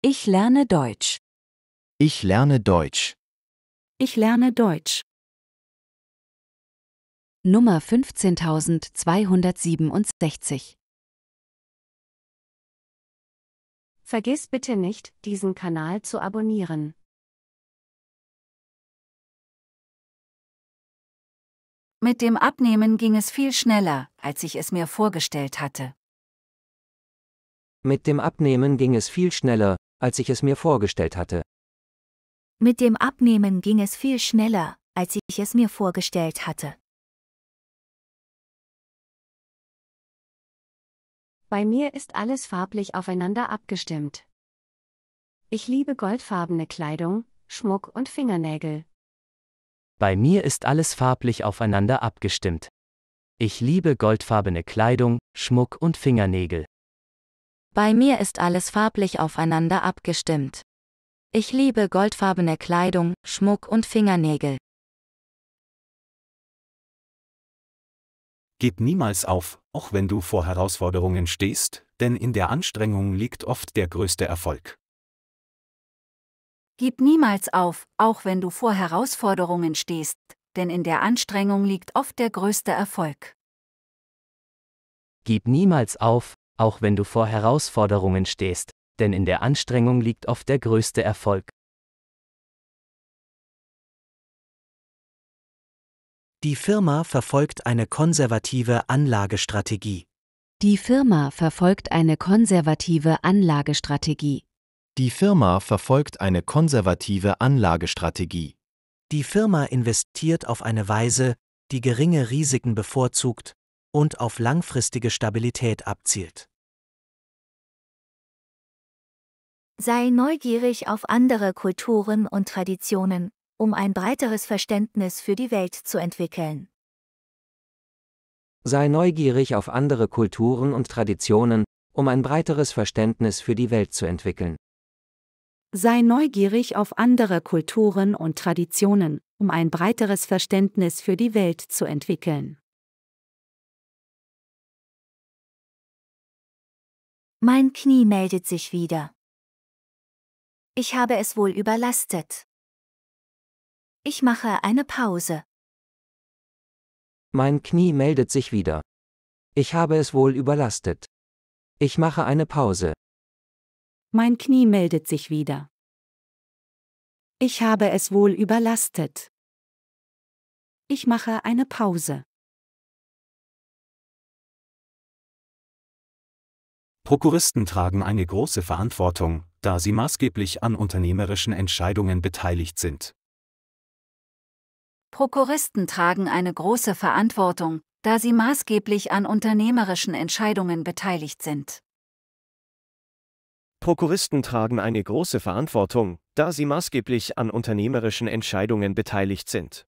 Ich lerne Deutsch. Ich lerne Deutsch. Ich lerne Deutsch. Nummer 15267 Vergiss bitte nicht, diesen Kanal zu abonnieren. Mit dem Abnehmen ging es viel schneller, als ich es mir vorgestellt hatte. Mit dem Abnehmen ging es viel schneller, als ich es mir vorgestellt hatte. Mit dem Abnehmen ging es viel schneller, als ich es mir vorgestellt hatte. Bei mir ist alles farblich aufeinander abgestimmt. Ich liebe goldfarbene Kleidung, Schmuck und Fingernägel. Bei mir ist alles farblich aufeinander abgestimmt. Ich liebe goldfarbene Kleidung, Schmuck und Fingernägel. Bei mir ist alles farblich aufeinander abgestimmt. Ich liebe goldfarbene Kleidung, Schmuck und Fingernägel. Gib niemals auf, auch wenn du vor Herausforderungen stehst, denn in der Anstrengung liegt oft der größte Erfolg. Gib niemals auf, auch wenn du vor Herausforderungen stehst, denn in der Anstrengung liegt oft der größte Erfolg. Gib niemals auf, auch wenn du vor Herausforderungen stehst, denn in der Anstrengung liegt oft der größte Erfolg. Die Firma verfolgt eine konservative Anlagestrategie. Die Firma verfolgt eine konservative Anlagestrategie. Die Firma verfolgt eine konservative Anlagestrategie. Die Firma investiert auf eine Weise, die geringe Risiken bevorzugt und auf langfristige Stabilität abzielt. Sei neugierig auf andere Kulturen und Traditionen, um ein breiteres Verständnis für die Welt zu entwickeln. Sei neugierig auf andere Kulturen und Traditionen, um ein breiteres Verständnis für die Welt zu entwickeln. Sei neugierig auf andere Kulturen und Traditionen, um ein breiteres Verständnis für die Welt zu entwickeln. Mein Knie meldet sich wieder. Ich habe es wohl überlastet. Ich mache eine Pause. Mein Knie meldet sich wieder. Ich habe es wohl überlastet. Ich mache eine Pause. Mein Knie meldet sich wieder. Ich habe es wohl überlastet. Ich mache eine Pause. Prokuristen tragen eine große Verantwortung, da sie maßgeblich an unternehmerischen Entscheidungen beteiligt sind. Prokuristen tragen eine große Verantwortung, da sie maßgeblich an unternehmerischen Entscheidungen beteiligt sind. Prokuristen tragen eine große Verantwortung, da sie maßgeblich an unternehmerischen Entscheidungen beteiligt sind.